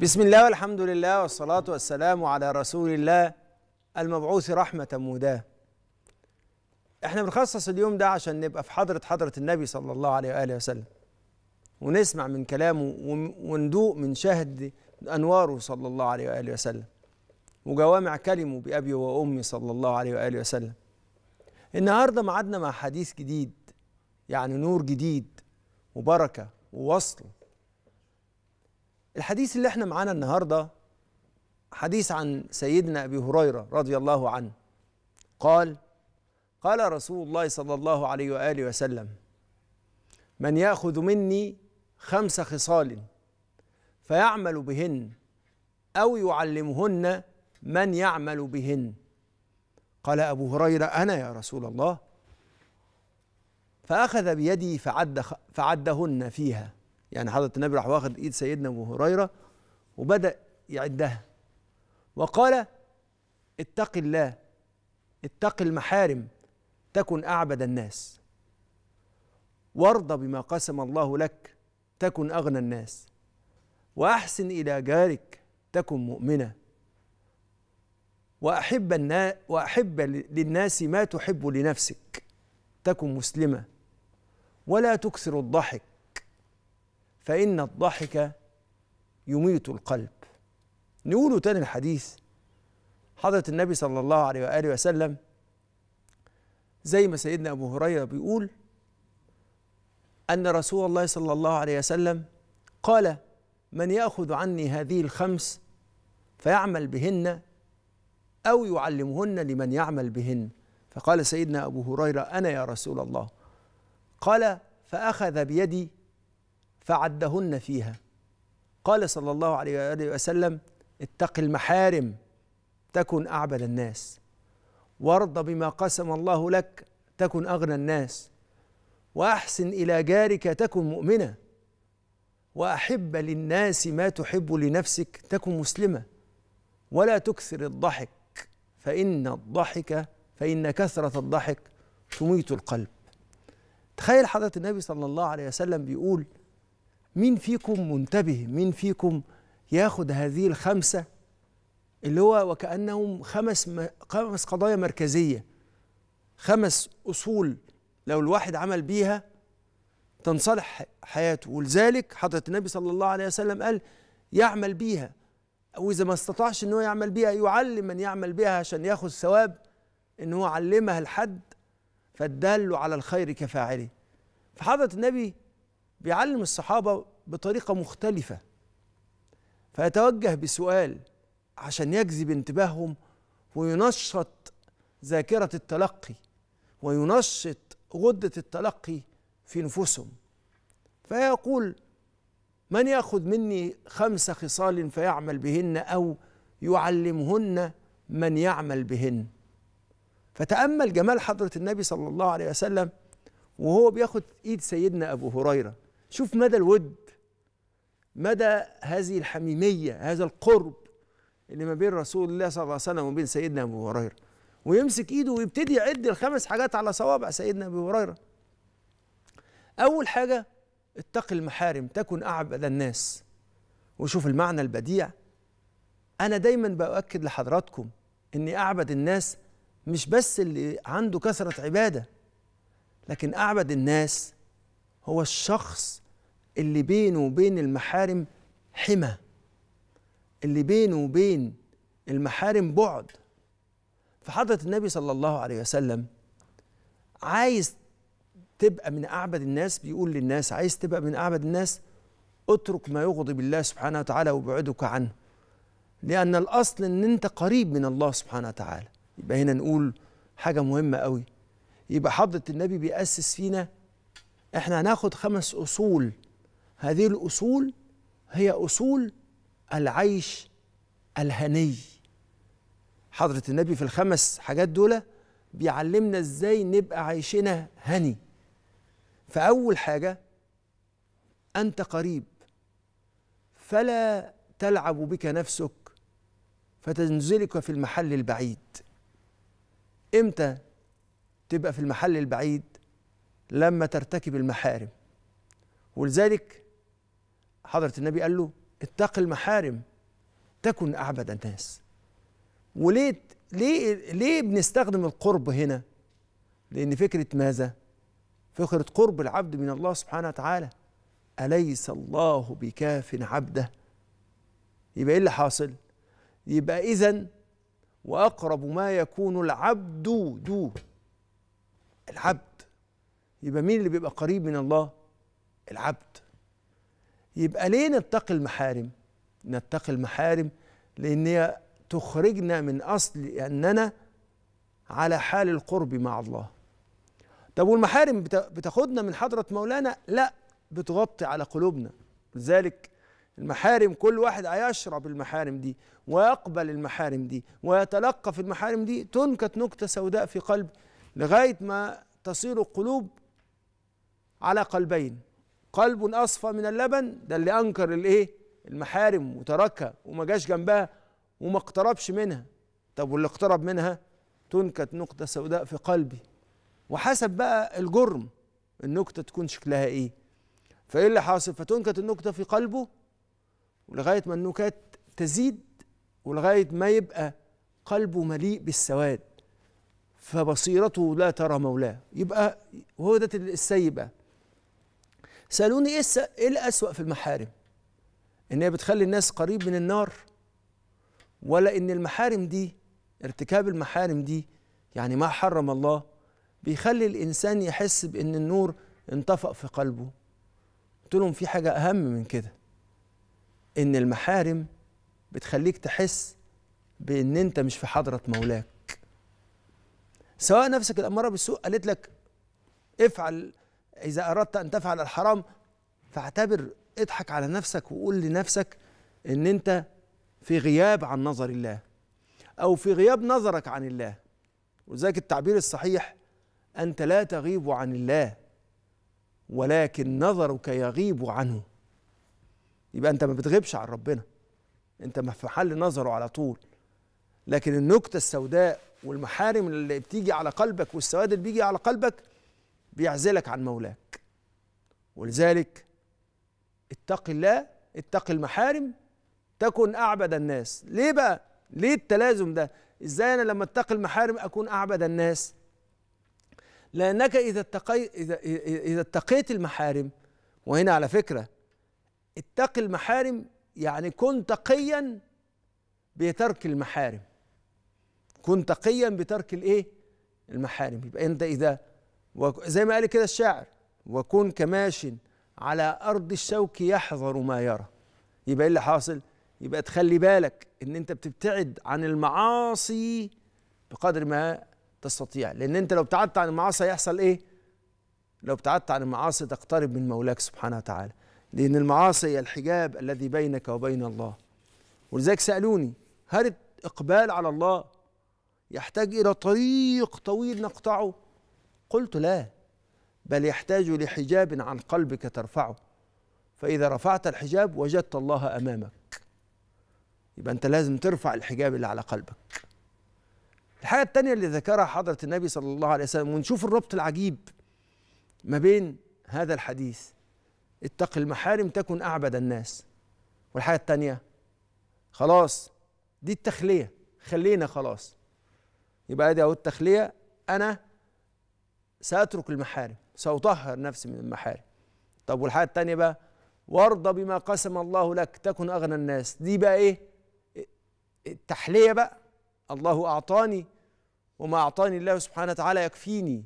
بسم الله والحمد لله والصلاة والسلام على رسول الله المبعوث رحمة مهداة احنا بنخصص اليوم ده عشان نبقى في حضرة حضرة النبي صلى الله عليه وآله وسلم ونسمع من كلامه وندوق من شهد أنواره صلى الله عليه وآله وسلم وجوامع كلمه بأبي وأمي صلى الله عليه وآله وسلم النهاردة معدنا مع حديث جديد يعني نور جديد وبركة ووصل الحديث اللي احنا معانا النهارده حديث عن سيدنا ابي هريره رضي الله عنه قال قال رسول الله صلى الله عليه واله وسلم من ياخذ مني خمس خصال فيعمل بهن او يعلمهن من يعمل بهن قال ابو هريره انا يا رسول الله فاخذ بيدي فعد فعدهن فيها يعني حضرة النبي راح واخد إيد سيدنا أبو هريرة وبدأ يعدها وقال اتق الله اتق المحارم تكن أعبد الناس وارضى بما قسم الله لك تكن أغنى الناس وأحسن إلى جارك تكن مؤمنا وأحب النا وأحب للناس ما تحب لنفسك تكن مسلمة ولا تكثر الضحك فإن الضحك يميت القلب نقوله تاني الحديث حضرة النبي صلى الله عليه وآله وسلم زي ما سيدنا أبو هريرة بيقول أن رسول الله صلى الله عليه وسلم قال من يأخذ عني هذه الخمس فيعمل بهن أو يعلمهن لمن يعمل بهن فقال سيدنا أبو هريرة أنا يا رسول الله قال فأخذ بيدي فعدهن فيها قال صلى الله عليه وآله وسلم اتق المحارم تكن أعبد الناس وارض بما قسم الله لك تكن أغنى الناس وأحسن إلى جارك تكن مؤمنة وأحب للناس ما تحب لنفسك تكن مسلمة ولا تكثر الضحك فإن الضحك فإن كثرة الضحك تميت القلب تخيل حضرة النبي صلى الله عليه وسلم بيقول مين فيكم منتبه مين فيكم ياخد هذه الخمسة اللي هو وكأنهم خمس خمس قضايا مركزية خمس أصول لو الواحد عمل بيها تنصلح حياته ولذلك حضرة النبي صلى الله عليه وسلم قال يعمل بيها أو إذا ما استطاعش إن هو يعمل بيها يعلم من يعمل بيها عشان ياخد ثواب إن هو علمها لحد فالدل على الخير كفاعله فحضرة النبي بيعلم الصحابة بطريقة مختلفة فيتوجه بسؤال عشان يجذب انتباههم وينشط ذاكرة التلقي وينشط غدة التلقي في نفوسهم فيقول من ياخذ مني خمس خصال فيعمل بهن او يعلمهن من يعمل بهن فتامل جمال حضره النبي صلى الله عليه وسلم وهو بياخد ايد سيدنا ابو هريره شوف مدى الود مدى هذه الحميمية هذا القرب اللي ما بين رسول الله صلى الله عليه وسلم وبين سيدنا أبو هريرة ويمسك إيده ويبتدي يعد الخمس حاجات على صوابع سيدنا أبو هريرة أول حاجة اتق المحارم تكن أعبد الناس وشوف المعنى البديع أنا دايما بأؤكد لحضراتكم إني أعبد الناس مش بس اللي عنده كثرة عبادة لكن أعبد الناس هو الشخص اللي بينه وبين المحارم حمى اللي بينه وبين المحارم بعد فحضرة النبي صلى الله عليه وسلم عايز تبقى من أعبد الناس بيقول للناس عايز تبقى من أعبد الناس اترك ما يغضب الله سبحانه وتعالى ويبعدك عنه لأن الأصل إن أنت قريب من الله سبحانه وتعالى يبقى هنا نقول حاجة مهمة قوي يبقى حضرة النبي بيأسس فينا احنا هناخد خمس اصول هذه الاصول هي اصول العيش الهني حضرة النبي في الخمس حاجات دول بيعلمنا ازاي نبقى عيشنا هني فأول حاجة أنت قريب فلا تلعب بك نفسك فتنزلك في المحل البعيد امتى تبقى في المحل البعيد لما ترتكب المحارم ولذلك حضرة النبي قال له اتق المحارم تكن أعبد الناس وليه ليه ليه بنستخدم القرب هنا؟ لأن فكرة ماذا؟ فكرة قرب العبد من الله سبحانه وتعالى أليس الله بكاف عبده؟ يبقى إيه اللي حاصل؟ يبقى إذا وأقرب ما يكون العبد دو العبد يبقى مين اللي بيبقى قريب من الله العبد يبقى ليه نتقي المحارم نتقي المحارم لان هي تخرجنا من اصل اننا على حال القرب مع الله طب والمحارم بتاخدنا من حضره مولانا لا بتغطي على قلوبنا لذلك المحارم كل واحد هيشرب المحارم دي ويقبل المحارم دي ويتلقى في المحارم دي تنكت نكتة سوداء في قلب لغاية ما تصير قلوب على قلبين قلب اصفى من اللبن ده اللي انكر الايه المحارم وتركها وما جاش جنبها وما اقتربش منها طب واللي اقترب منها تنكت نقطه سوداء في قلبي وحسب بقى الجرم النكته تكون شكلها ايه فايه اللي حاصل فتنكت النكته في قلبه ولغايه ما النكات تزيد ولغايه ما يبقى قلبه مليء بالسواد فبصيرته لا ترى مولاه يبقى وهو ده السيبه سالوني ايه ايه الاسوا في المحارم ان هي بتخلي الناس قريب من النار ولا ان المحارم دي ارتكاب المحارم دي يعني ما حرم الله بيخلي الانسان يحس بان النور انطفأ في قلبه قلت لهم في حاجه اهم من كده ان المحارم بتخليك تحس بان انت مش في حضره مولاك سواء نفسك الاماره بالسوء قالت لك افعل إذا أردت أن تفعل الحرام فاعتبر اضحك على نفسك وقول لنفسك إن أنت في غياب عن نظر الله أو في غياب نظرك عن الله ولذلك التعبير الصحيح أنت لا تغيب عن الله ولكن نظرك يغيب عنه يبقى أنت ما بتغيبش عن ربنا أنت ما في محل نظره على طول لكن النكتة السوداء والمحارم اللي بتيجي على قلبك والسواد اللي بيجي على قلبك بيعزلك عن مولاك ولذلك اتق الله اتق المحارم تكن اعبد الناس ليه بقى ليه التلازم ده ازاي انا لما اتقي المحارم اكون اعبد الناس لانك اذا اتقيت اذا اذا اتقيت المحارم وهنا على فكره اتقي المحارم يعني كن تقيا بترك المحارم كن تقيا بترك الايه المحارم يبقى انت اذا وزي ما قال كده الشاعر وكن كماش على أرض الشوك يحذر ما يرى يبقى إيه اللي حاصل؟ يبقى تخلي بالك إن أنت بتبتعد عن المعاصي بقدر ما تستطيع لأن أنت لو ابتعدت عن المعاصي هيحصل إيه؟ لو ابتعدت عن المعاصي تقترب من مولاك سبحانه وتعالى لأن المعاصي هي الحجاب الذي بينك وبين الله ولذلك سألوني هل الإقبال على الله يحتاج إلى طريق طويل نقطعه قلت لا بل يحتاج لحجاب عن قلبك ترفعه فإذا رفعت الحجاب وجدت الله أمامك يبقى أنت لازم ترفع الحجاب اللي على قلبك الحاجة التانية اللي ذكرها حضرة النبي صلى الله عليه وسلم ونشوف الربط العجيب ما بين هذا الحديث اتق المحارم تكن أعبد الناس والحاجة التانية خلاص دي التخلية خلينا خلاص يبقى ادي اهو التخلية أنا سأترك المحارم سأطهر نفسي من المحارم طب والحاجة الثانيه بقى وارضى بما قسم الله لك تكن أغنى الناس دي بقى إيه التحلية بقى الله أعطاني وما أعطاني الله سبحانه وتعالى يكفيني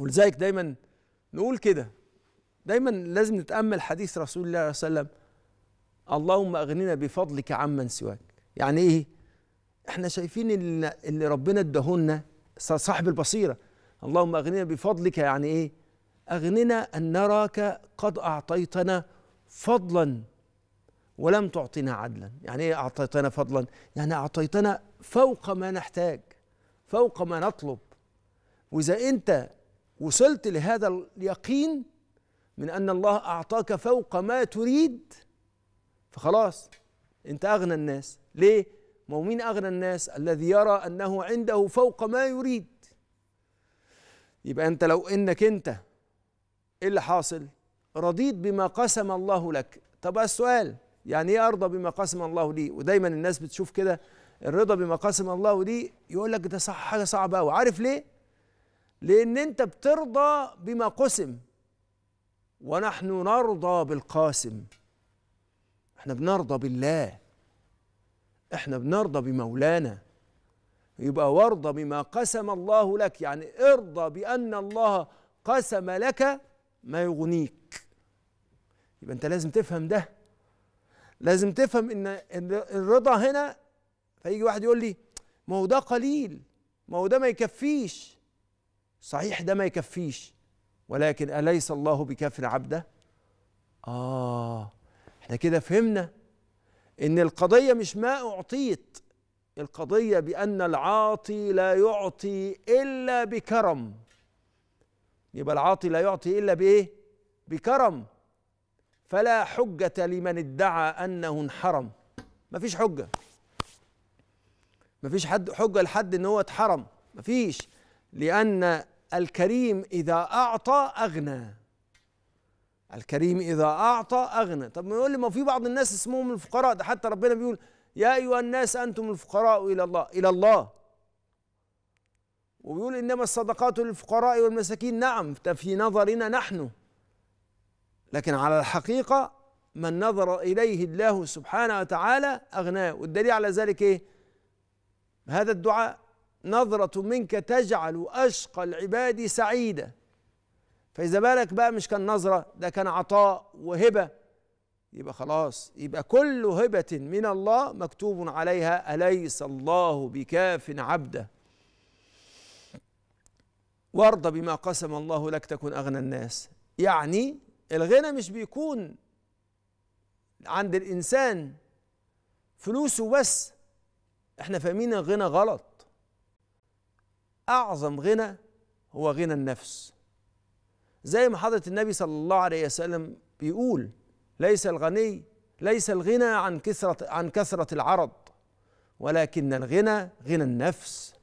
ولذلك دايما نقول كده دايما لازم نتأمل حديث رسول الله صلى الله عليه وسلم اللهم أغننا بفضلك عمن سواك يعني إيه احنا شايفين اللي ربنا ادهولنا صاحب البصيره اللهم اغننا بفضلك يعني ايه اغننا ان نراك قد اعطيتنا فضلا ولم تعطنا عدلا يعني ايه اعطيتنا فضلا يعني اعطيتنا فوق ما نحتاج فوق ما نطلب واذا انت وصلت لهذا اليقين من ان الله اعطاك فوق ما تريد فخلاص انت اغنى الناس ليه ما هو مين اغنى الناس الذي يرى انه عنده فوق ما يريد يبقى انت لو انك انت ايه اللي حاصل رضيت بما قسم الله لك طب السؤال يعني ايه ارضى بما قسم الله لي ودايما الناس بتشوف كده الرضا بما قسم الله لي يقول لك ده صح حاجه صعبه قوي عارف ليه لان انت بترضى بما قسم ونحن نرضى بالقاسم احنا بنرضى بالله احنا بنرضى بمولانا يبقى وارضى بما قسم الله لك يعني ارضى بأن الله قسم لك ما يغنيك يبقى أنت لازم تفهم ده لازم تفهم إن الرضا هنا فيجي واحد يقول لي ما هو ده قليل ما هو ده ما يكفيش صحيح ده ما يكفيش ولكن أليس الله بكاف عبده آه احنا كده فهمنا إن القضية مش ما أعطيت القضية بأن العاطي لا يعطي إلا بكرم يبقى العاطي لا يعطي إلا بإيه؟ بكرم فلا حجة لمن ادعى أنه انحرم مفيش حجة مفيش حد حجة لحد أنه اتحرم مفيش لأن الكريم إذا أعطى أغنى الكريم إذا أعطى أغنى طب ما يقول لي ما في بعض الناس اسمهم الفقراء ده حتى ربنا بيقول يا أيها الناس أنتم الفقراء إلى الله إلى الله وبيقول إنما الصدقات للفقراء والمساكين نعم في نظرنا نحن لكن على الحقيقة من نظر إليه الله سبحانه وتعالى أغناه والدليل على ذلك إيه؟ هذا الدعاء نظرة منك تجعل أشقى العباد سعيدة فإذا بالك بقى مش كان نظرة ده كان عطاء وهبة يبقى خلاص يبقى كل هبة من الله مكتوب عليها أليس الله بكاف عبده وارضى بما قسم الله لك تكن أغنى الناس يعني الغنى مش بيكون عند الإنسان فلوسه بس احنا فاهمين الغنى غلط أعظم غنى هو غنى النفس زي ما حضرة النبي صلى الله عليه وسلم بيقول ليس الغني ليس الغنى عن كثرة عن كثرة العرض ولكن الغنى غنى النفس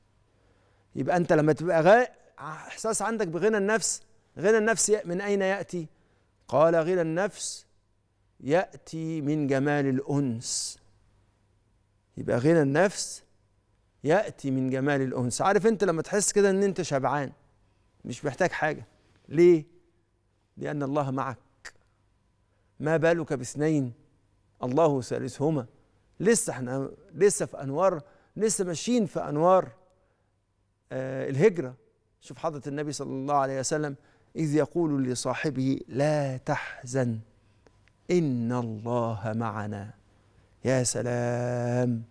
يبقى أنت لما تبقى غني إحساس عندك بغنى النفس غنى النفس من أين يأتي؟ قال غنى النفس يأتي من جمال الأنس يبقى غنى النفس يأتي من جمال الأنس عارف أنت لما تحس كده أن أنت شبعان مش محتاج حاجة ليه؟ لأن الله معك ما بالك باثنين الله ثالثهما لسه احنا لسه في انوار لسه ماشيين في انوار آه الهجره شوف حضره النبي صلى الله عليه وسلم اذ يقول لصاحبه لا تحزن ان الله معنا يا سلام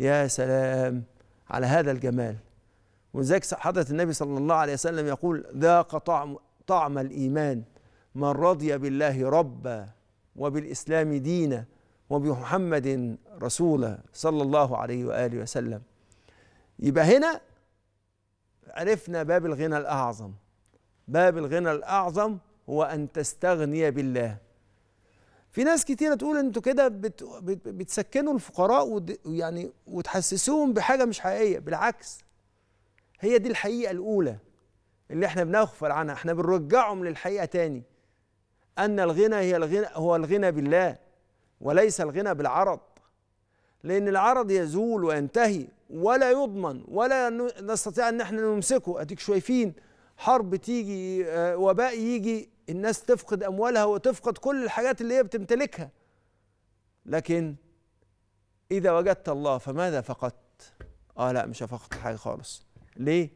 يا سلام على هذا الجمال وذلك حضره النبي صلى الله عليه وسلم يقول ذاق طعم طعم الايمان من رضي بالله ربا وبالاسلام دينا وبمحمد رسولا صلى الله عليه واله وسلم يبقى هنا عرفنا باب الغنى الاعظم باب الغنى الاعظم هو ان تستغني بالله في ناس كتيرة تقول انتوا كده بت بتسكنوا الفقراء يعني وتحسسوهم بحاجة مش حقيقية بالعكس هي دي الحقيقة الأولى اللي احنا بنغفل عنها احنا بنرجعهم للحقيقة تاني أن الغنى هي الغنى هو الغنى بالله وليس الغنى بالعرض لأن العرض يزول وينتهي ولا يضمن ولا نستطيع أن احنا نمسكه أديك شايفين حرب تيجي آه، وباء يجي الناس تفقد أموالها وتفقد كل الحاجات اللي هي بتمتلكها لكن إذا وجدت الله فماذا فقدت؟ آه لا مش هفقد حاجة خالص ليه؟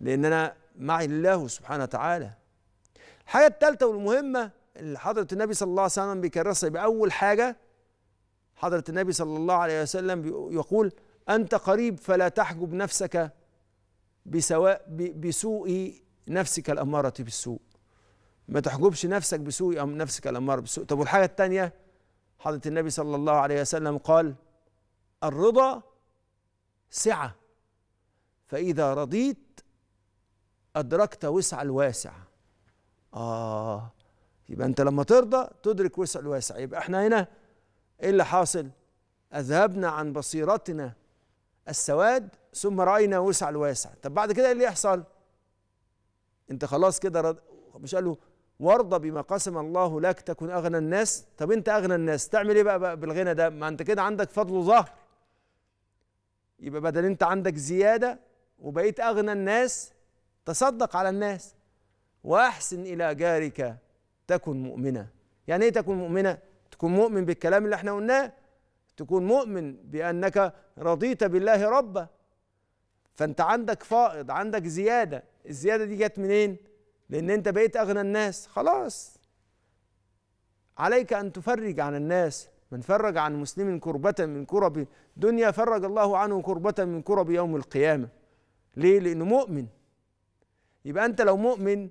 لأن أنا معي الله سبحانه وتعالى الحاجة الثالثة والمهمة اللي حضرة النبي صلى الله عليه وسلم بيكرسها يبقى أول حاجة حضرة النبي صلى الله عليه وسلم يقول أنت قريب فلا تحجب نفسك بسواء بسوء نفسك الأمارة بالسوء ما تحجبش نفسك بسوء أم نفسك الأمارة بالسوء طب والحاجة الثانية حضرة النبي صلى الله عليه وسلم قال الرضا سعة فإذا رضيت أدركت وسع الواسع آه يبقى انت لما ترضى تدرك وسع الواسع يبقى احنا هنا ايه اللي حاصل اذهبنا عن بصيرتنا السواد ثم راينا وسع الواسع طب بعد كده ايه اللي يحصل انت خلاص كده رض... مش قال له وارضى بما قسم الله لك تكن اغنى الناس طب انت اغنى الناس تعمل ايه بقى, بقى بالغنى ده ما انت كده عندك فضل ظهر يبقى بدل انت عندك زياده وبقيت اغنى الناس تصدق على الناس واحسن الى جارك تكن مؤمنة يعني ايه تكن مؤمنة تكون مؤمن بالكلام اللي احنا قلناه تكون مؤمن بأنك رضيت بالله ربا فانت عندك فائض عندك زيادة الزيادة دي جت منين لأن انت بقيت أغنى الناس خلاص عليك أن تفرج عن الناس من فرج عن مسلم كربة من كرب دنيا فرج الله عنه كربة من كرب يوم القيامة ليه لأنه مؤمن يبقى أنت لو مؤمن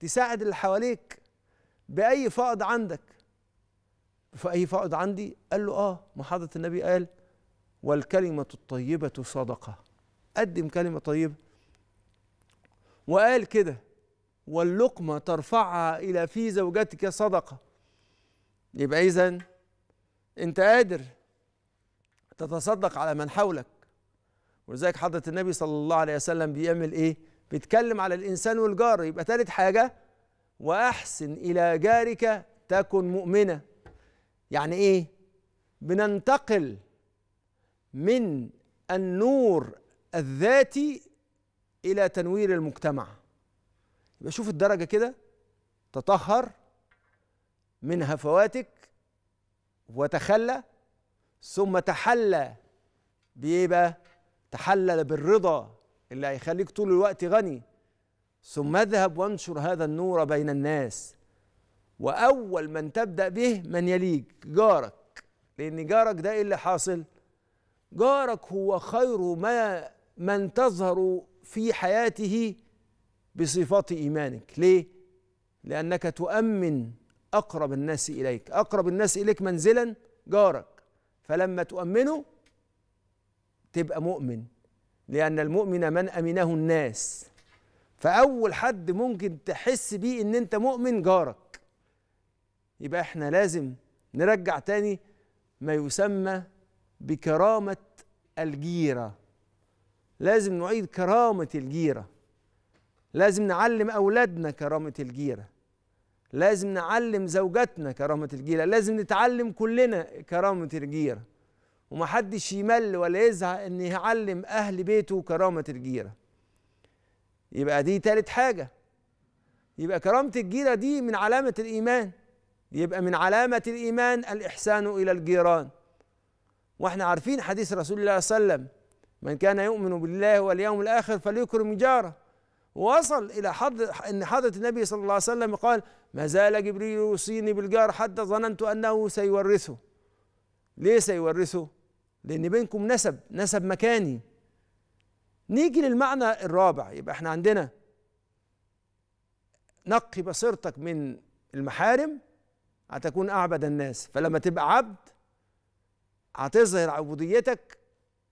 تساعد اللي حواليك باي فائض عندك فاي فائض عندي قال له اه ما حضره النبي قال والكلمه الطيبه صدقه قدم كلمه طيبه وقال كده واللقمه ترفعها الى في زوجتك صدقه يبقى اذا انت قادر تتصدق على من حولك ولذلك حضره النبي صلى الله عليه وسلم بيعمل ايه بيتكلم على الانسان والجار يبقى ثالث حاجه واحسن الى جارك تكن مؤمنه يعني ايه بننتقل من النور الذاتي الى تنوير المجتمع يبقى شوف الدرجه كده تطهر من هفواتك وتخلى ثم تحلى بإيه بقى؟ تحلل بالرضا اللي هيخليك طول الوقت غني ثم اذهب وانشر هذا النور بين الناس واول من تبدا به من يليك جارك لان جارك ده ايه اللي حاصل جارك هو خير ما من تظهر في حياته بصفات ايمانك ليه لانك تؤمن اقرب الناس اليك اقرب الناس اليك منزلا جارك فلما تؤمنه تبقى مؤمن لان المؤمن من امنه الناس فاول حد ممكن تحس بيه ان انت مؤمن جارك يبقى احنا لازم نرجع تاني ما يسمى بكرامه الجيره لازم نعيد كرامه الجيره لازم نعلم اولادنا كرامه الجيره لازم نعلم زوجاتنا كرامه الجيره لازم نتعلم كلنا كرامه الجيره ومحدش يمل ولا يزهق ان يعلم اهل بيته كرامه الجيره يبقى دي تالت حاجة يبقى كرامة الجيرة دي من علامة الإيمان يبقى من علامة الإيمان الإحسان إلى الجيران واحنا عارفين حديث رسول الله صلى الله عليه وسلم من كان يؤمن بالله واليوم الآخر فليكرم جاره وصل إلى حضر أن حضرة النبي صلى الله عليه وسلم قال ما زال جبريل يوصيني بالجار حتى ظننت أنه سيورثه ليه سيورثه؟ لأن بينكم نسب نسب مكاني نيجي للمعنى الرابع يبقى احنا عندنا نقي بصيرتك من المحارم هتكون اعبد الناس فلما تبقى عبد هتظهر عبوديتك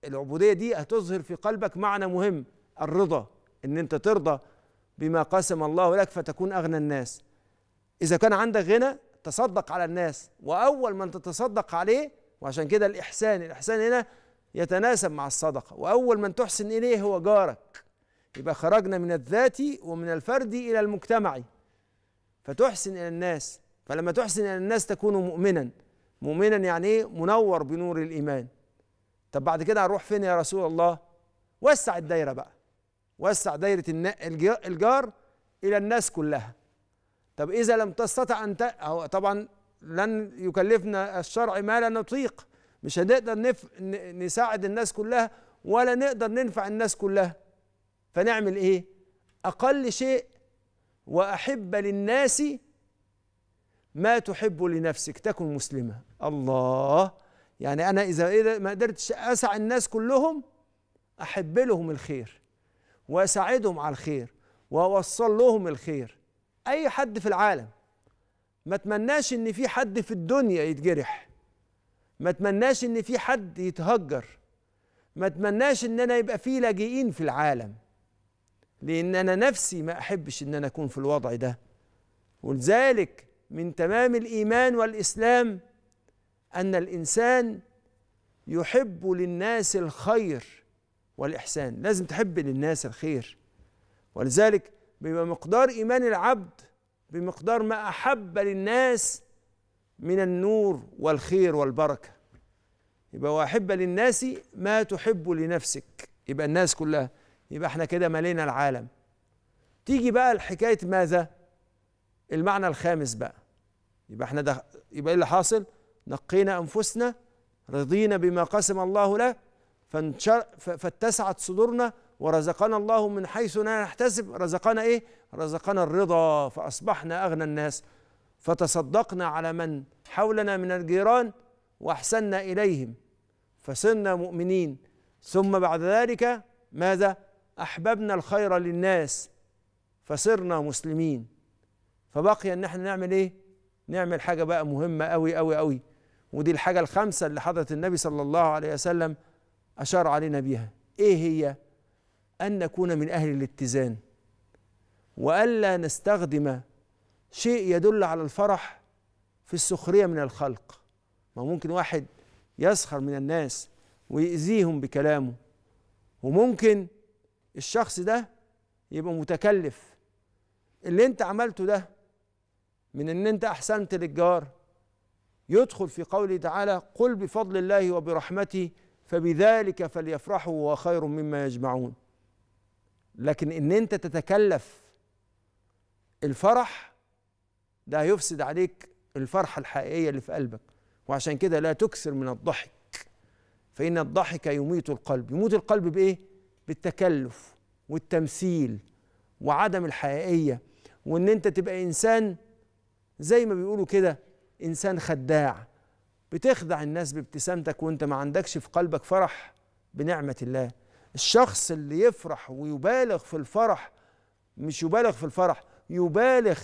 العبوديه دي هتظهر في قلبك معنى مهم الرضا ان انت ترضى بما قسم الله لك فتكون اغنى الناس اذا كان عندك غنى تصدق على الناس واول من تتصدق عليه وعشان كده الاحسان الاحسان هنا يتناسب مع الصدقة وأول من تحسن إليه هو جارك يبقى خرجنا من الذاتي ومن الفردي إلى المجتمعي فتحسن إلى الناس فلما تحسن إلى الناس تكون مؤمنا مؤمنا يعني إيه منور بنور الإيمان طب بعد كده هنروح فين يا رسول الله وسع الدايرة بقى وسع دايرة الجار إلى الناس كلها طب إذا لم تستطع أن ت... طبعا لن يكلفنا الشرع ما لا نطيق مش هنقدر نف... نساعد الناس كلها ولا نقدر ننفع الناس كلها فنعمل ايه اقل شيء واحب للناس ما تحب لنفسك تكن مسلمه الله يعني انا اذا اذا ما قدرتش اسع الناس كلهم احب لهم الخير واساعدهم على الخير واوصل لهم الخير اي حد في العالم ما اتمناش ان في حد في الدنيا يتجرح ما اتمناش ان في حد يتهجر ما اتمناش ان انا يبقى في لاجئين في العالم لان انا نفسي ما احبش ان انا اكون في الوضع ده ولذلك من تمام الايمان والاسلام ان الانسان يحب للناس الخير والاحسان لازم تحب للناس الخير ولذلك بيبقى مقدار ايمان العبد بمقدار ما احب للناس من النور والخير والبركه يبقى واحب للناس ما تحب لنفسك يبقى الناس كلها يبقى احنا كده ملينا العالم تيجي بقى الحكايه ماذا المعنى الخامس بقى يبقى احنا ده يبقى ايه اللي حاصل نقينا انفسنا رضينا بما قسم الله له فانشر فاتسعت صدورنا ورزقنا الله من حيث لا نحتسب رزقنا ايه رزقنا الرضا فاصبحنا اغنى الناس فتصدقنا على من حولنا من الجيران واحسنا اليهم فصرنا مؤمنين ثم بعد ذلك ماذا احببنا الخير للناس فصرنا مسلمين فبقي ان احنا نعمل ايه نعمل حاجه بقى مهمه قوي قوي قوي ودي الحاجه الخامسه اللي حضره النبي صلى الله عليه وسلم اشار علينا بيها ايه هي ان نكون من اهل الاتزان والا نستخدم شيء يدل على الفرح في السخريه من الخلق ما ممكن واحد يسخر من الناس ويأذيهم بكلامه وممكن الشخص ده يبقى متكلف اللي انت عملته ده من ان انت احسنت للجار يدخل في قوله تعالى قل بفضل الله وبرحمته فبذلك فليفرحوا هو خير مما يجمعون لكن ان انت تتكلف الفرح ده هيفسد عليك الفرحة الحقيقية اللي في قلبك وعشان كده لا تكثر من الضحك فإن الضحك يميت القلب يموت القلب بإيه؟ بالتكلف والتمثيل وعدم الحقيقية وإن أنت تبقى إنسان زي ما بيقولوا كده إنسان خداع بتخدع الناس بابتسامتك وأنت ما عندكش في قلبك فرح بنعمة الله الشخص اللي يفرح ويبالغ في الفرح مش يبالغ في الفرح يبالغ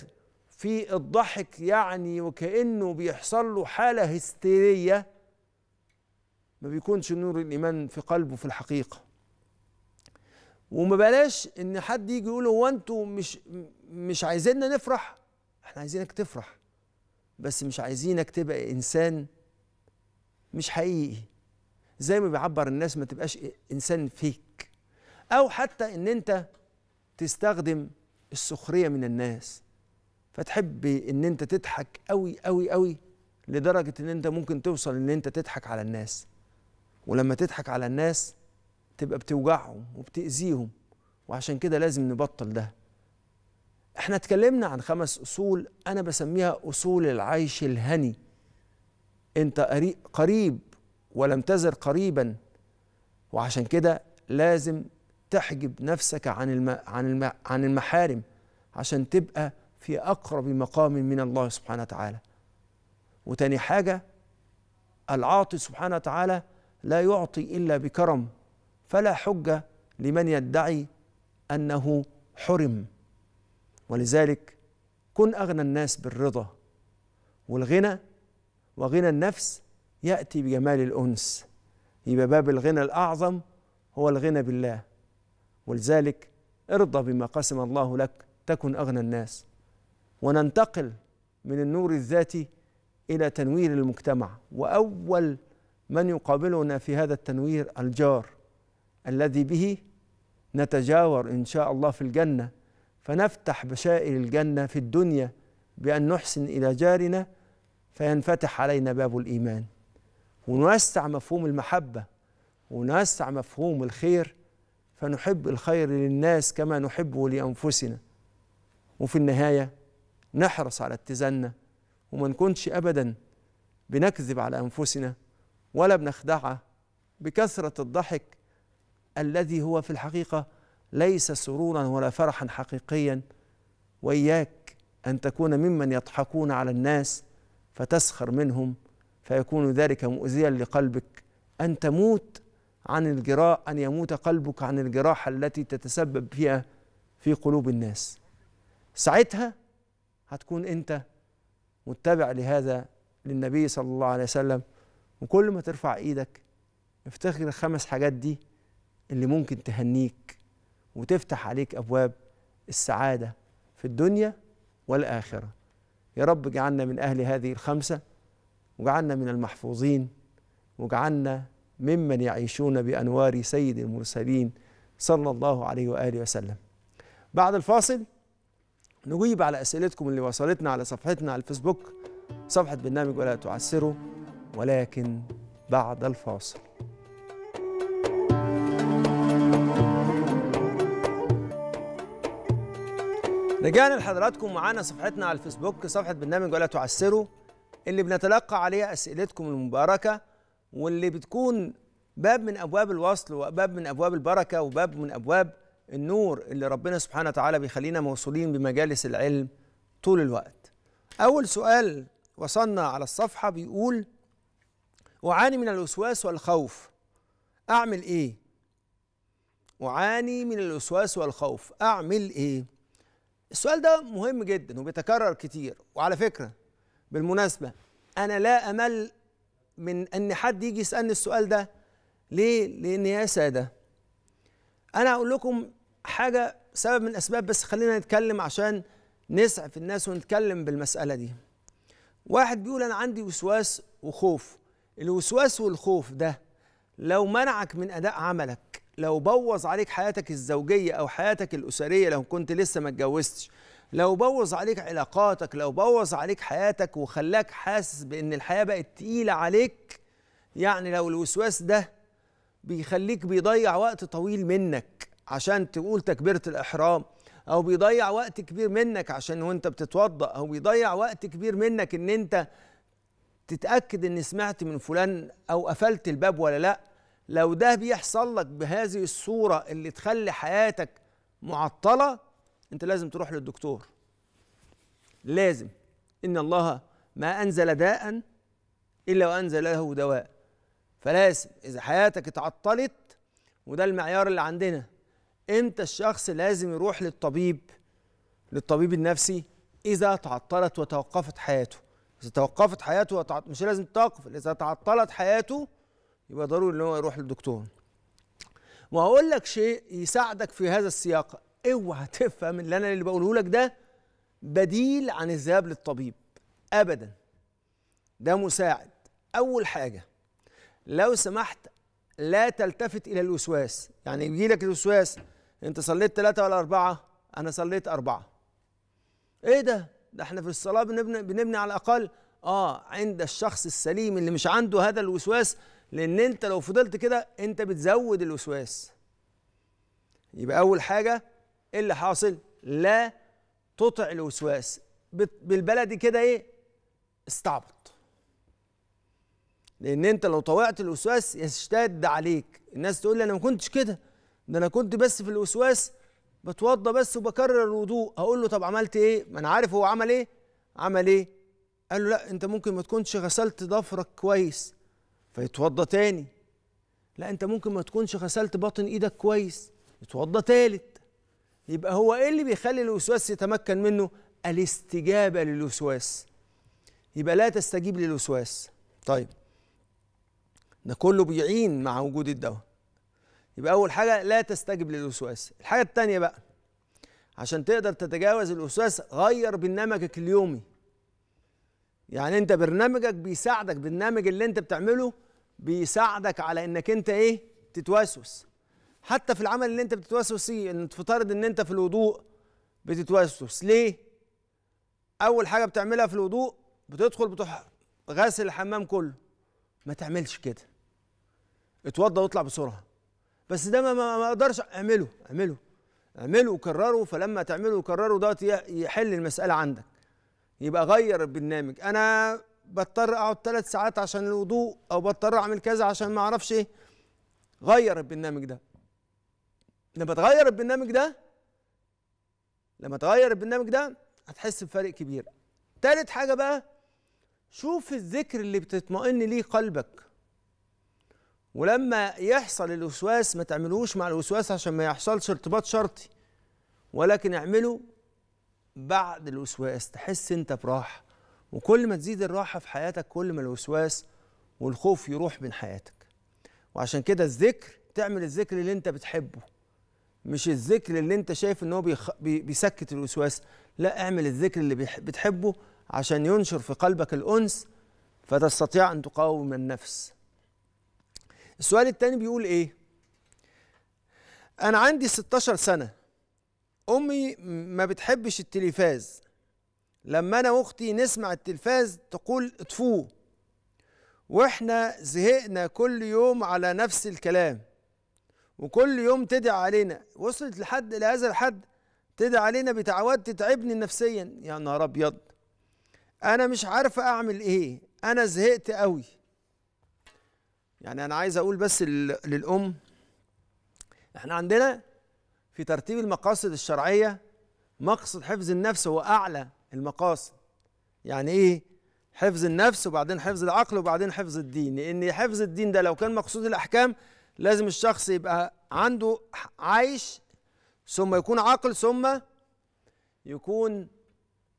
في الضحك يعني وكأنه بيحصل له حالة هستيرية ما بيكونش نور الإيمان في قلبه في الحقيقة وما بلاش إن حد يجي يقول هو أنتوا مش مش عايزيننا نفرح إحنا عايزينك تفرح بس مش عايزينك تبقى إنسان مش حقيقي زي ما بيعبر الناس ما تبقاش إنسان فيك أو حتى إن أنت تستخدم السخرية من الناس فتحب ان انت تضحك قوي قوي قوي لدرجه ان انت ممكن توصل ان انت تضحك على الناس ولما تضحك على الناس تبقى بتوجعهم وبتاذيهم وعشان كده لازم نبطل ده احنا اتكلمنا عن خمس اصول انا بسميها اصول العيش الهني انت قريب ولم تزر قريبا وعشان كده لازم تحجب نفسك عن الم... عن الم... عن المحارم عشان تبقى في أقرب مقام من الله سبحانه وتعالى وتاني حاجة العاطي سبحانه وتعالى لا يعطي إلا بكرم فلا حجة لمن يدعي أنه حرم ولذلك كن أغنى الناس بالرضا والغنى وغنى النفس يأتي بجمال الأنس يبقى باب الغنى الأعظم هو الغنى بالله ولذلك ارضى بما قسم الله لك تكن أغنى الناس وننتقل من النور الذاتي الى تنوير المجتمع واول من يقابلنا في هذا التنوير الجار الذي به نتجاور ان شاء الله في الجنه فنفتح بشائر الجنه في الدنيا بان نحسن الى جارنا فينفتح علينا باب الايمان ونوسع مفهوم المحبه ونوسع مفهوم الخير فنحب الخير للناس كما نحبه لانفسنا وفي النهايه نحرص على اتزاننا وما نكونش ابدا بنكذب على انفسنا ولا بنخدعها بكثره الضحك الذي هو في الحقيقه ليس سرورا ولا فرحا حقيقيا واياك ان تكون ممن يضحكون على الناس فتسخر منهم فيكون ذلك مؤذيا لقلبك ان تموت عن الجراء ان يموت قلبك عن الجراحه التي تتسبب فيها في قلوب الناس ساعتها هتكون انت متبع لهذا للنبي صلى الله عليه وسلم وكل ما ترفع ايدك افتخر الخمس حاجات دي اللي ممكن تهنيك وتفتح عليك ابواب السعاده في الدنيا والاخره يا رب اجعلنا من اهل هذه الخمسه واجعلنا من المحفوظين واجعلنا ممن يعيشون بانوار سيد المرسلين صلى الله عليه واله وسلم بعد الفاصل نجيب على أسئلتكم اللي وصلتنا على صفحتنا على الفيسبوك صفحة برنامج ولا تعسروا ولكن بعد الفاصل رجعنا لحضراتكم معانا صفحتنا على الفيسبوك صفحة برنامج ولا تعسروا اللي بنتلقى عليها أسئلتكم المباركة واللي بتكون باب من أبواب الوصل وباب من أبواب البركة وباب من أبواب النور اللي ربنا سبحانه وتعالى بيخلينا موصولين بمجالس العلم طول الوقت أول سؤال وصلنا على الصفحة بيقول أعاني من الوسواس والخوف أعمل إيه؟ أعاني من الوسواس والخوف أعمل إيه؟ السؤال ده مهم جدا وبيتكرر كتير وعلى فكرة بالمناسبة أنا لا أمل من أن حد يجي يسألني السؤال ده ليه؟ لأن يا سادة أنا أقول لكم حاجه سبب من الاسباب بس خلينا نتكلم عشان نسعف الناس ونتكلم بالمساله دي واحد بيقول انا عندي وسواس وخوف الوسواس والخوف ده لو منعك من اداء عملك لو بوظ عليك حياتك الزوجيه او حياتك الاسريه لو كنت لسه ما اتجوزتش لو بوظ عليك علاقاتك لو بوظ عليك حياتك وخلاك حاسس بان الحياه بقت تقيله عليك يعني لو الوسواس ده بيخليك بيضيع وقت طويل منك عشان تقول تكبيره الاحرام او بيضيع وقت كبير منك عشان وانت بتتوضا او بيضيع وقت كبير منك ان انت تتاكد ان سمعت من فلان او قفلت الباب ولا لا لو ده بيحصل لك بهذه الصوره اللي تخلي حياتك معطله انت لازم تروح للدكتور لازم ان الله ما انزل داء الا وانزل له دواء فلازم اذا حياتك اتعطلت وده المعيار اللي عندنا امتى الشخص لازم يروح للطبيب للطبيب النفسي اذا تعطلت وتوقفت حياته اذا توقفت حياته وتعط... مش لازم تتوقف اذا تعطلت حياته يبقى ضروري ان هو يروح للدكتور وهقول لك شيء يساعدك في هذا السياق اوعى تفهم اللي انا اللي بقوله لك ده بديل عن الذهاب للطبيب ابدا ده مساعد اول حاجه لو سمحت لا تلتفت الى الوسواس يعني يجي لك الوسواس انت صليت ثلاثة ولا أربعة أنا صليت أربعة إيه ده ده احنا في الصلاة بنبني, بنبني على الأقل آه عند الشخص السليم اللي مش عنده هذا الوسواس لأن أنت لو فضلت كده أنت بتزود الوسواس يبقى أول حاجة إيه اللي حاصل لا تطع الوسواس بالبلدي كده إيه استعبط لأن أنت لو طوعت الوسواس يشتد عليك الناس تقول لي أنا ما كنتش كده ده انا كنت بس في الوسواس بتوضى بس وبكرر الوضوء اقول له طب عملت ايه ما انا عارف هو عمل ايه عمل ايه قال له لا انت ممكن ما تكونش غسلت ضفرك كويس فيتوضى تاني لا انت ممكن ما تكونش غسلت بطن ايدك كويس يتوضى تالت يبقى هو ايه اللي بيخلي الوسواس يتمكن منه الاستجابه للوسواس يبقى لا تستجيب للوسواس طيب ده كله بيعين مع وجود الدواء يبقى اول حاجه لا تستجب للوسواس الحاجه الثانيه بقى عشان تقدر تتجاوز الوسواس غير برنامجك اليومي يعني انت برنامجك بيساعدك برنامج اللي انت بتعمله بيساعدك على انك انت ايه تتوسوس حتى في العمل اللي انت بتتوسوس فيه ان تفترض ان انت في الوضوء بتتوسوس ليه اول حاجه بتعملها في الوضوء بتدخل بتروح غاسل الحمام كله ما تعملش كده اتوضى واطلع بسرعه بس ده ما, ما اقدرش اعمله اعمله اعمله وكرره فلما تعمله وكرره دوت يحل المساله عندك يبقى غير البرنامج انا بضطر اقعد ثلاث ساعات عشان الوضوء او بضطر اعمل كذا عشان ما اعرفش ايه غير البرنامج ده لما تغير البرنامج ده لما تغير البرنامج ده هتحس بفرق كبير تالت حاجه بقى شوف الذكر اللي بتطمئن ليه قلبك ولما يحصل الوسواس ما تعملوش مع الوسواس عشان ما يحصلش ارتباط شرطي ولكن اعمله بعد الوسواس تحس انت براحه وكل ما تزيد الراحه في حياتك كل ما الوسواس والخوف يروح من حياتك وعشان كده الذكر تعمل الذكر اللي انت بتحبه مش الذكر اللي انت شايف ان هو بيخ... بي... بيسكت الوسواس لا اعمل الذكر اللي بيح... بتحبه عشان ينشر في قلبك الانس فتستطيع ان تقاوم النفس السؤال التاني بيقول ايه انا عندي 16 سنه امي ما بتحبش التلفاز لما انا واختي نسمع التلفاز تقول اطفوه واحنا زهقنا كل يوم على نفس الكلام وكل يوم تدعي علينا وصلت لحد لهذا الحد تدعي علينا بتعود تتعبني نفسيا يا نهار ابيض انا مش عارفه اعمل ايه انا زهقت قوي يعني انا عايز اقول بس للام احنا عندنا في ترتيب المقاصد الشرعيه مقصد حفظ النفس هو اعلى المقاصد يعني ايه حفظ النفس وبعدين حفظ العقل وبعدين حفظ الدين لان حفظ الدين ده لو كان مقصود الاحكام لازم الشخص يبقى عنده عايش ثم يكون عقل ثم يكون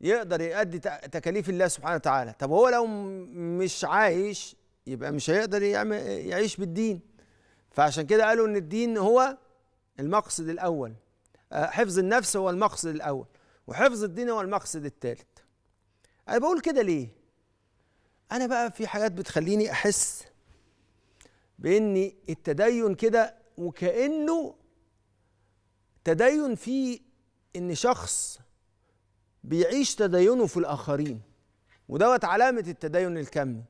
يقدر يؤدي تكاليف الله سبحانه وتعالى طب هو لو مش عايش يبقى مش هيقدر يعيش بالدين فعشان كده قالوا ان الدين هو المقصد الاول آه، حفظ النفس هو المقصد الاول وحفظ الدين هو المقصد الثالث انا بقول كده ليه انا بقى في حاجات بتخليني احس بان التدين كده وكانه تدين في ان شخص بيعيش تدينه في الاخرين ودوت علامه التدين الكمي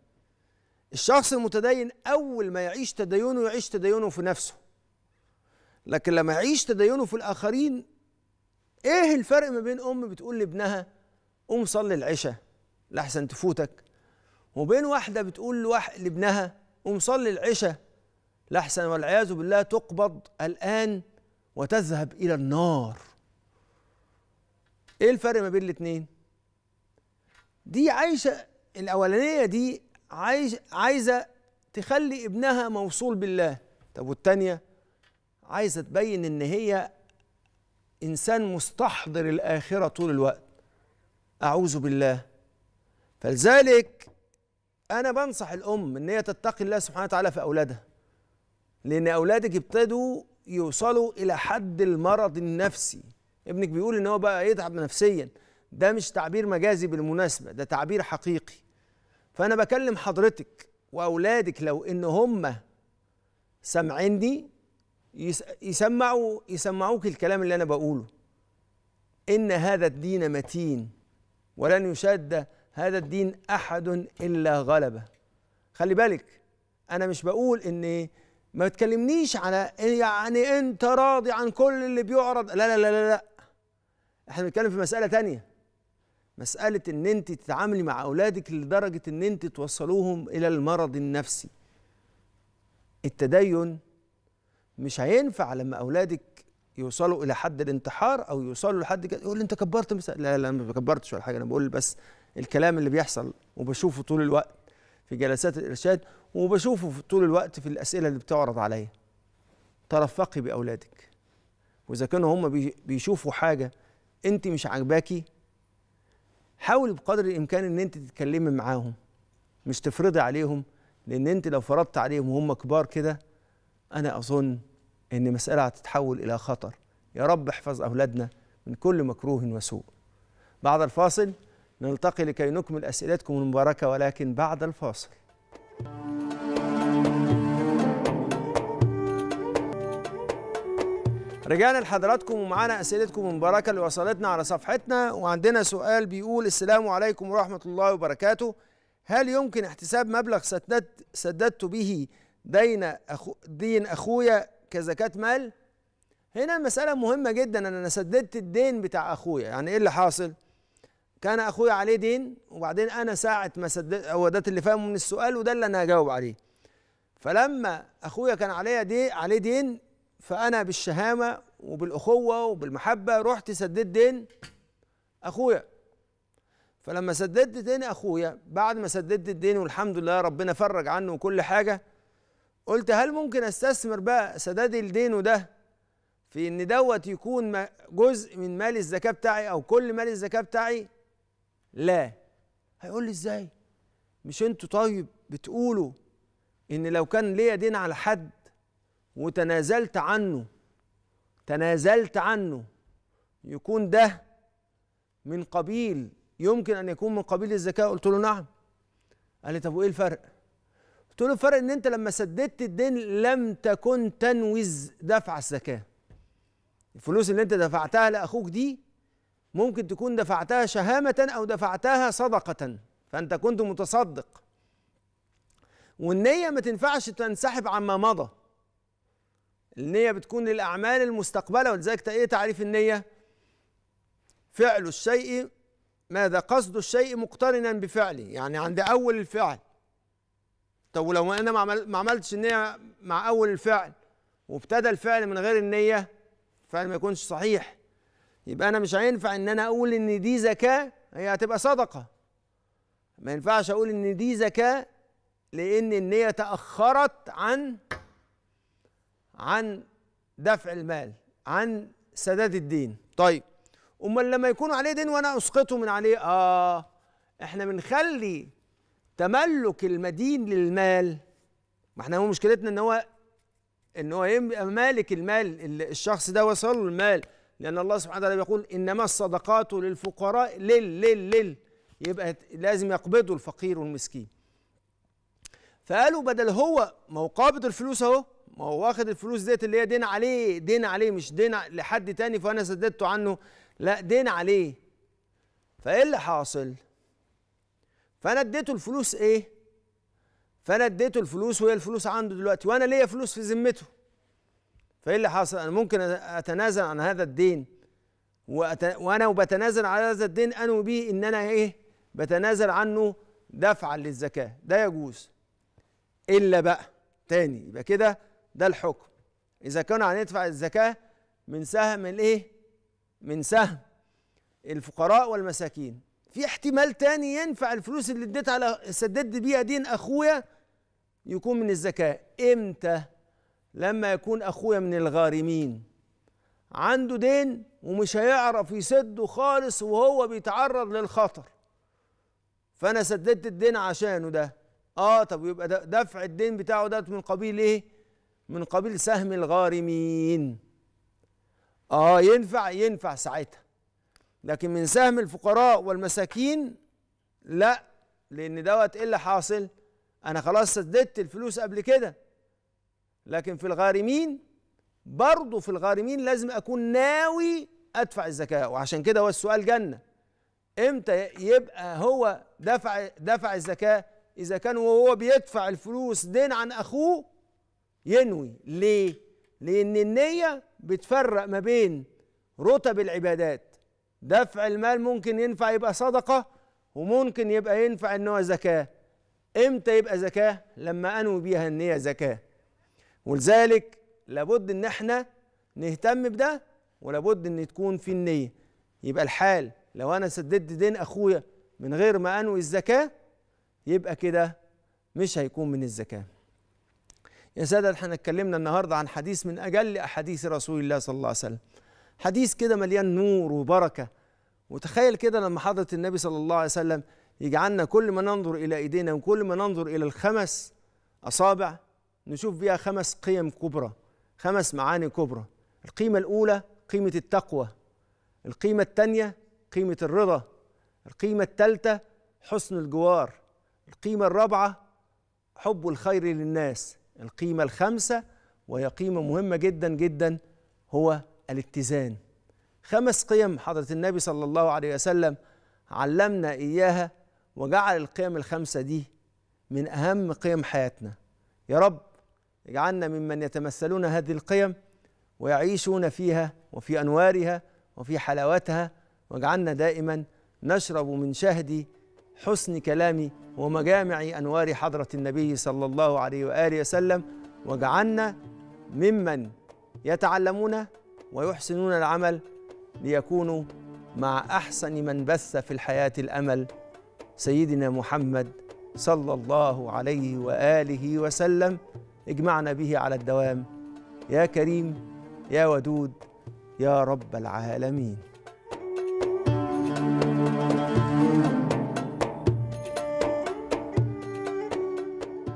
الشخص المتدين أول ما يعيش تدينه يعيش تدينه في نفسه لكن لما يعيش تدينه في الآخرين إيه الفرق ما بين أم بتقول لابنها قوم صلي العشاء لحسن تفوتك وبين واحدة بتقول لوح... لابنها قوم صلي العشاء لحسن والعياذ بالله تقبض الآن وتذهب إلى النار إيه الفرق ما بين الاتنين دي عايشة الأولانية دي عايز عايزه تخلي ابنها موصول بالله طب والتانيه عايزه تبين ان هي انسان مستحضر الاخره طول الوقت اعوذ بالله فلذلك انا بنصح الام ان هي تتقي الله سبحانه وتعالى في اولادها لان اولادك ابتدوا يوصلوا الى حد المرض النفسي ابنك بيقول ان هو بقى يتعب نفسيا ده مش تعبير مجازي بالمناسبه ده تعبير حقيقي فأنا بكلم حضرتك وأولادك لو إن هم سامعيني يسمعوا يسمعوك الكلام اللي أنا بقوله إن هذا الدين متين ولن يشاد هذا الدين أحد إلا غلبه خلي بالك أنا مش بقول إن ما تكلمنيش على يعني أنت راضي عن كل اللي بيعرض لا لا لا لا, لا. احنا بنتكلم في مسألة تانية مساله ان انت تتعاملي مع اولادك لدرجه ان انت توصلوهم الى المرض النفسي التدين مش هينفع لما اولادك يوصلوا الى حد الانتحار او يوصلوا لحد كده يقول لي انت كبرت مسألة. لا لا ما كبرتش ولا حاجه انا بقول بس الكلام اللي بيحصل وبشوفه طول الوقت في جلسات الارشاد وبشوفه طول الوقت في الاسئله اللي بتعرض عليا ترفقي باولادك واذا كانوا هم بيشوفوا حاجه انت مش عاجباكي حاولي بقدر الامكان ان انت تتكلمي معاهم مش تفرضي عليهم لان انت لو فرضت عليهم وهم كبار كده انا اظن ان المساله هتتحول الى خطر يا رب احفظ اولادنا من كل مكروه وسوء بعد الفاصل نلتقي لكي نكمل اسئلتكم المباركه ولكن بعد الفاصل رجعنا لحضراتكم ومعانا اسئلتكم المباركه اللي وصلتنا على صفحتنا وعندنا سؤال بيقول السلام عليكم ورحمه الله وبركاته هل يمكن احتساب مبلغ سددت سددت به دين أخو دين اخويا كزكاه مال؟ هنا مساله مهمه جدا ان انا سددت الدين بتاع اخويا يعني ايه اللي حاصل؟ كان اخويا عليه دين وبعدين انا ساعه ما سددت هو ده اللي فهمه من السؤال وده اللي انا هجاوب عليه. فلما اخويا كان عليا دي عليه دين فأنا بالشهامة وبالأخوة وبالمحبة رحت سددت دين أخويا فلما سددت دين أخويا بعد ما سددت الدين والحمد لله ربنا فرج عنه وكل حاجة قلت هل ممكن استثمر بقى سداد الدين ده في ان دوت يكون جزء من مال الزكاه بتاعي او كل مال الزكاه بتاعي لا هيقول لي ازاي مش انتوا طيب بتقولوا ان لو كان ليا دين على حد وتنازلت عنه تنازلت عنه يكون ده من قبيل يمكن ان يكون من قبيل الزكاه قلت له نعم قال لي طب وايه الفرق قلت له الفرق ان انت لما سددت الدين لم تكن تنوز دفع الزكاه الفلوس اللي انت دفعتها لاخوك دي ممكن تكون دفعتها شهامه او دفعتها صدقه فانت كنت متصدق والنيه ما تنفعش تنسحب عما مضى النية بتكون للأعمال المستقبلة ولذلك إيه تعريف النية؟ فعل الشيء ماذا قصد الشيء مقترنا بفعله يعني عند أول الفعل طب ولو أنا ما عملتش النية مع أول الفعل وابتدى الفعل من غير النية فعل ما يكونش صحيح يبقى أنا مش هينفع إن أنا أقول إن دي زكاة هي هتبقى صدقة ما ينفعش أقول إن دي زكاة لأن النية تأخرت عن عن دفع المال عن سداد الدين طيب امال لما يكون عليه دين وانا اسقطه من عليه اه احنا بنخلي تملك المدين للمال ما احنا هو مشكلتنا ان هو ان هو يبقى مالك المال الشخص ده وصل له المال لان الله سبحانه وتعالى بيقول انما الصدقات للفقراء لل لل لل يبقى لازم يقبضه الفقير والمسكين فقالوا بدل هو ما هو قابض الفلوس اهو ما هو واخد الفلوس ديت اللي هي دين عليه دين عليه مش دين لحد تاني فانا سددته عنه لا دين عليه فايه اللي حاصل فانا اديته الفلوس ايه فانا اديته الفلوس وهي الفلوس عنده دلوقتي وانا ليا فلوس في ذمته فايه اللي حاصل انا ممكن اتنازل عن هذا الدين وأت... وانا وبتنازل على هذا الدين انو به ان انا ايه بتنازل عنه دفعا للزكاه ده يجوز الا بقى تاني يبقى كده ده الحكم إذا كنا هندفع الزكاة من سهم الإيه؟ من سهم الفقراء والمساكين في احتمال تاني ينفع الفلوس اللي اديت على سددت بيها دين أخويا يكون من الزكاة إمتى؟ لما يكون أخويا من الغارمين عنده دين ومش هيعرف يسده خالص وهو بيتعرض للخطر فأنا سددت الدين عشانه ده اه طب يبقى دفع الدين بتاعه ده من قبيل ايه من قبيل سهم الغارمين اه ينفع ينفع ساعتها لكن من سهم الفقراء والمساكين لا لان دوت ايه اللي حاصل انا خلاص سددت الفلوس قبل كده لكن في الغارمين برضه في الغارمين لازم اكون ناوي ادفع الزكاه وعشان كده هو السؤال جنه امتى يبقى هو دفع دفع الزكاه اذا كان وهو بيدفع الفلوس دين عن اخوه ينوي ليه لان النيه بتفرق ما بين رتب العبادات دفع المال ممكن ينفع يبقى صدقه وممكن يبقى ينفع ان هو زكاه امتى يبقى زكاه لما انوي بيها النيه زكاه ولذلك لابد ان احنا نهتم بده ولابد ان تكون في النيه يبقى الحال لو انا سددت دين اخويا من غير ما انوي الزكاه يبقى كده مش هيكون من الزكاه يا سادة احنا اتكلمنا النهاردة عن حديث من أجل أحاديث رسول الله صلى الله عليه وسلم حديث كده مليان نور وبركة وتخيل كده لما حضرة النبي صلى الله عليه وسلم يجعلنا كل ما ننظر إلى إيدينا وكل ما ننظر إلى الخمس أصابع نشوف فيها خمس قيم كبرى خمس معاني كبرى القيمة الأولى قيمة التقوى القيمة الثانية قيمة الرضا القيمة الثالثة حسن الجوار القيمة الرابعة حب الخير للناس القيمة الخامسة وهي قيمة مهمة جدا جدا هو الاتزان خمس قيم حضرة النبي صلى الله عليه وسلم علمنا إياها وجعل القيم الخمسة دي من أهم قيم حياتنا يا رب اجعلنا ممن يتمثلون هذه القيم ويعيشون فيها وفي أنوارها وفي حلاوتها واجعلنا دائما نشرب من شهد حسن كلام ومجامع أنوار حضرة النبي صلى الله عليه وآله وسلم واجعلنا ممن يتعلمون ويحسنون العمل ليكونوا مع أحسن من بث في الحياة الأمل سيدنا محمد صلى الله عليه وآله وسلم اجمعنا به على الدوام يا كريم يا ودود يا رب العالمين